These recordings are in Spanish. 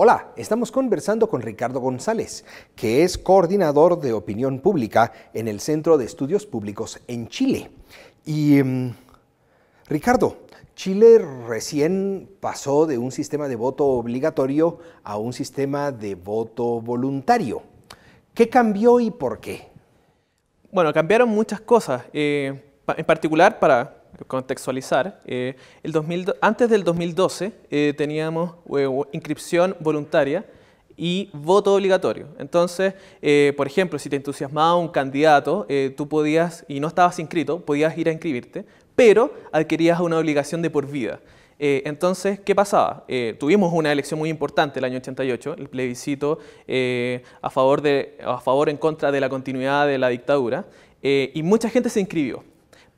Hola, estamos conversando con Ricardo González, que es coordinador de opinión pública en el Centro de Estudios Públicos en Chile. Y mm, Ricardo, Chile recién pasó de un sistema de voto obligatorio a un sistema de voto voluntario. ¿Qué cambió y por qué? Bueno, cambiaron muchas cosas. Eh, en particular, para, contextualizar, eh, el antes del 2012 eh, teníamos eh, inscripción voluntaria y voto obligatorio. Entonces, por ejemplo, si te entusiasmaba un candidato, tú podías, y no estabas inscrito, podías ir a inscribirte, pero adquirías una obligación de por vida. entonces, ¿qué pasaba? tuvimos una elección muy importante el año 88, el plebiscito a, favor de, a favor en contra de la continuidad de la dictadura, y mucha gente se inscribió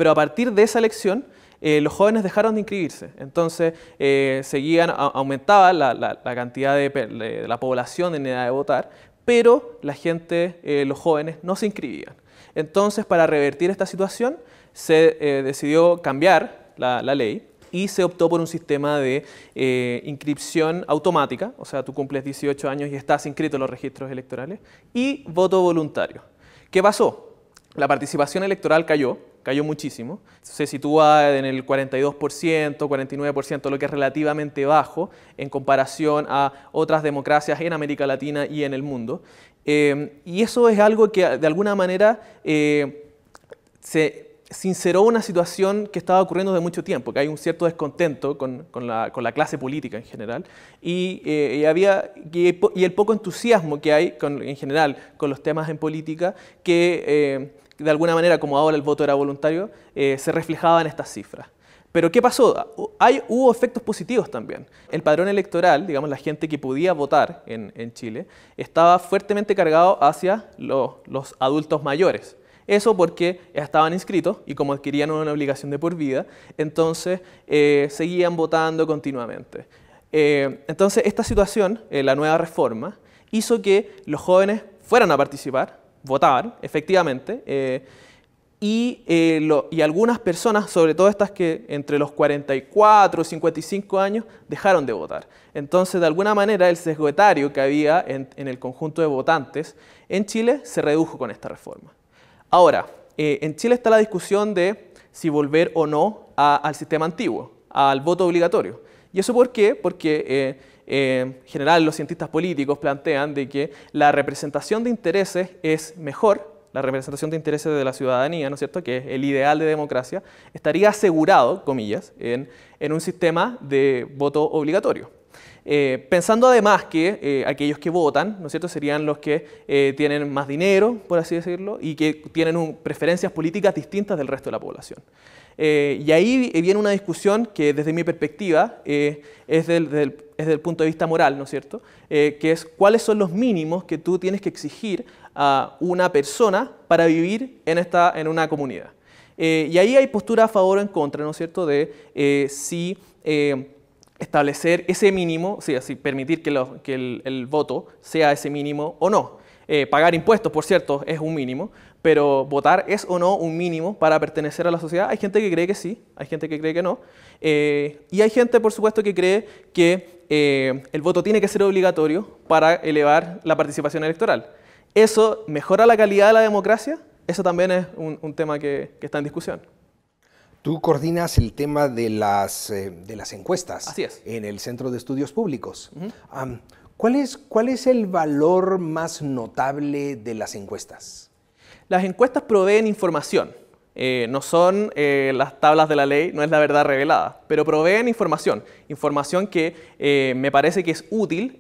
pero a partir de esa elección eh, los jóvenes dejaron de inscribirse. Entonces, eh, seguían, aumentaba la, cantidad de, la población en edad de votar, pero la gente, eh, los jóvenes, no se inscribían. Entonces, para revertir esta situación, se decidió cambiar la, la, ley y se optó por un sistema de inscripción automática, o sea, tú cumples 18 años y estás inscrito en los registros electorales, y voto voluntario. ¿Qué pasó? La participación electoral cayó, cayó muchísimo. Se sitúa en el 42%, 49%, lo que es relativamente bajo en comparación a otras democracias en América Latina y en el mundo. Eh, y eso es algo que de alguna manera eh, se sinceró una situación que estaba ocurriendo desde mucho tiempo, que hay un cierto descontento con, la, clase política en general y, eh, había, el poco entusiasmo que hay en general con los temas en política, que eh, de alguna manera, como ahora el voto era voluntario, eh, se reflejaba en estas cifras. Pero ¿qué pasó? Hay, hubo efectos positivos también. El padrón electoral, digamos, la gente que podía votar en, Chile, estaba fuertemente cargado hacia los adultos mayores. Eso porque estaban inscritos y como adquirían una obligación de por vida, entonces eh, seguían votando continuamente. Eh, entonces esta situación, eh, la nueva reforma, hizo que los jóvenes fueran a participar, votaban, efectivamente, y, y, algunas personas, sobre todo estas que entre los 44 y 55 años, dejaron de votar. Entonces, de alguna manera, el sesgo etario que había en el conjunto de votantes en Chile se redujo con esta reforma. Ahora, eh, en Chile está la discusión de si volver o no al sistema antiguo, al voto obligatorio. ¿Y eso por qué? Porque eh, eh, en general los cientistas políticos plantean de que la representación de intereses es mejor, la representación de intereses de la ciudadanía, ¿no es cierto?, que es el ideal de democracia, estaría asegurado, comillas, en un sistema de voto obligatorio. Eh, pensando además que eh, aquellos que votan, ¿no cierto?, serían los que eh, tienen más dinero, por así decirlo, y que tienen preferencias políticas distintas del resto de la población. y ahí viene una discusión que desde mi perspectiva es del, del, punto de vista moral, ¿no cierto?, que es cuáles son los mínimos que tú tienes que exigir a una persona para vivir en, en una comunidad. y ahí hay postura a favor o en contra, ¿no es cierto?, de si establecer ese mínimo, sí, así, permitir que, el, voto sea ese mínimo o no. Eh, pagar impuestos, por cierto, es un mínimo, pero votar es o no un mínimo para pertenecer a la sociedad. Hay gente que cree que sí, hay gente que cree que no. Eh, y hay gente, por supuesto, que cree que eh, el voto tiene que ser obligatorio para elevar la participación electoral. ¿Eso mejora la calidad de la democracia? Eso también es un, tema que está en discusión. Tú coordinas el tema de las, eh, de las encuestas en el Centro de Estudios Públicos. ¿cuál, es, ¿Cuál es el valor más notable de las encuestas? Las encuestas proveen información. Eh, no son eh, las tablas de la ley, no es la verdad revelada, pero proveen información, información que eh, me parece que es útil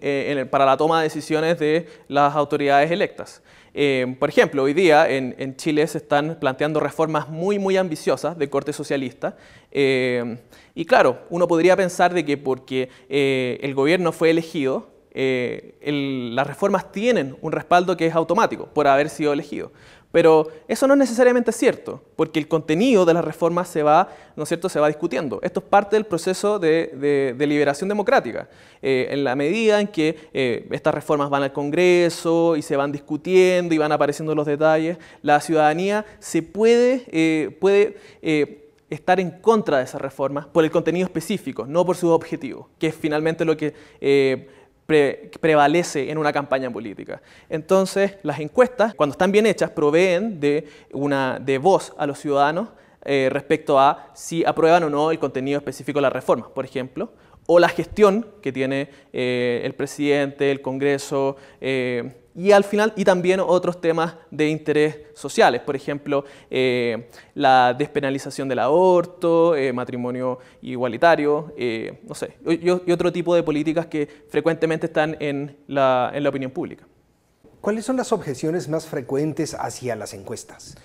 para la toma de decisiones de las autoridades electas. por ejemplo, hoy día en, Chile se están planteando reformas muy, muy ambiciosas de corte socialista. y claro, uno podría pensar de que porque el gobierno fue elegido, eh, las reformas tienen un respaldo que es automático por haber sido elegido. Pero eso no es necesariamente cierto, porque el contenido de las reformas se va, ¿no es cierto? se va discutiendo. Esto es parte del proceso de, liberación democrática. Eh, en la medida en que eh, estas reformas van al Congreso y se van discutiendo y van apareciendo los detalles, la ciudadanía se puede, puede estar en contra de esas reformas por el contenido específico, no por sus objetivos, que es finalmente lo que prevalece en una campaña política. Entonces, las encuestas, cuando están bien hechas, proveen de, una, de voz a los ciudadanos eh, respecto a si aprueban o no el contenido específico de la reforma, por ejemplo, o la gestión que tiene eh, el presidente, el Congreso, eh, y al final y también otros temas de interés sociales, por ejemplo, eh, la despenalización del aborto, eh, matrimonio igualitario, eh, no sé, y, otro tipo de políticas que frecuentemente están en la, en la opinión pública. ¿Cuáles son las objeciones más frecuentes hacia las encuestas?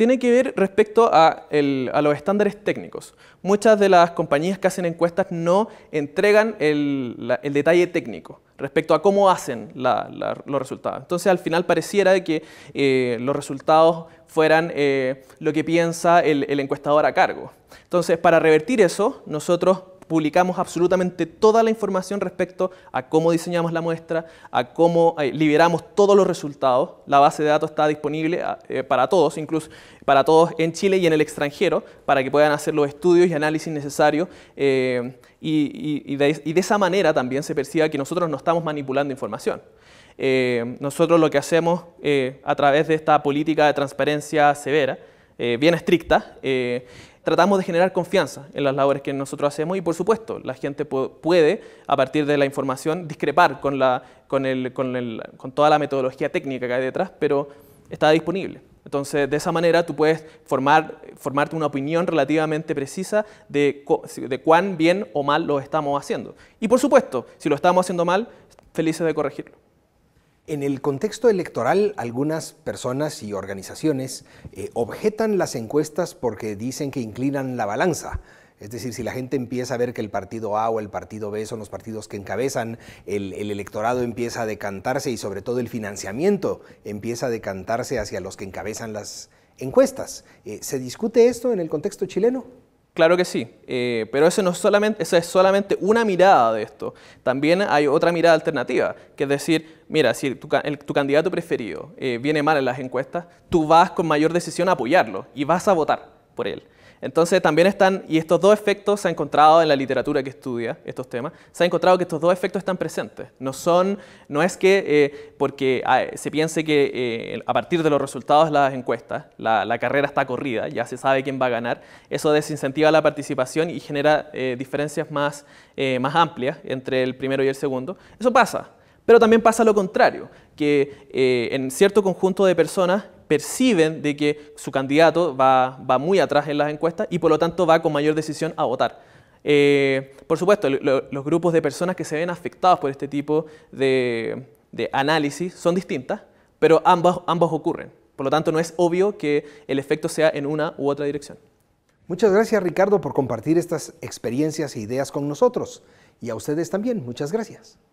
tiene que ver respecto a, los estándares técnicos. Muchas de las compañías que hacen encuestas no entregan el, detalle técnico respecto a cómo hacen los resultados. Entonces al final pareciera que eh, los resultados fueran eh, lo que piensa el encuestador a cargo. Entonces para revertir eso, nosotros publicamos absolutamente toda la información respecto a cómo diseñamos la muestra, a cómo eh, liberamos todos los resultados. La base de datos está disponible ah, eh, para todos, incluso para todos en Chile y en el extranjero, para que puedan hacer los estudios y análisis necesarios. Eh, y, de, esa manera también se perciba que nosotros no estamos manipulando información. nosotros lo que hacemos a través de esta política de transparencia severa, bien estricta, tratamos de generar confianza en las labores que nosotros hacemos y por supuesto la gente puede, a partir de la información, discrepar con, la, con, con toda la metodología técnica que hay detrás, pero está disponible. Entonces, de esa manera tú puedes formar, formarte una opinión relativamente precisa de, de cuán bien o mal lo estamos haciendo. Y por supuesto, si lo estamos haciendo mal, felices de corregirlo. En el contexto electoral, algunas personas y organizaciones eh, objetan las encuestas porque dicen que inclinan la balanza. Es decir, si la gente empieza a ver que el partido A o el partido B son los partidos que encabezan, el, el, electorado empieza a decantarse y sobre todo el financiamiento empieza a decantarse hacia los que encabezan las encuestas. Eh, ¿Se discute esto en el contexto chileno? Claro que sí, eh, pero eso no es solamente, esa es solamente una mirada de esto. También hay otra mirada alternativa, que es decir, mira, si tu, candidato preferido eh, viene mal en las encuestas, tú vas con mayor decisión a apoyarlo y vas a votar por él. Entonces también están, y estos dos efectos se han encontrado en la literatura que estudia estos temas, se ha encontrado que estos dos efectos están presentes. No, son, no es que eh, porque ah, se piense que eh, a partir de los resultados de las encuestas la, carrera está corrida, ya se sabe quién va a ganar, eso desincentiva la participación y genera eh, diferencias más, más amplias entre el primero y el segundo. Eso pasa, pero también pasa lo contrario, que en cierto conjunto de personas perciben de que su candidato va, va muy atrás en las encuestas y por lo tanto va con mayor decisión a votar. Eh, por supuesto, los grupos de personas que se ven afectados por este tipo de, análisis son distintas, pero ambos ambos ocurren. Por lo tanto, no es obvio que el efecto sea en una u otra dirección. Muchas gracias Ricardo por compartir estas experiencias e ideas con nosotros. Y a ustedes también, muchas gracias.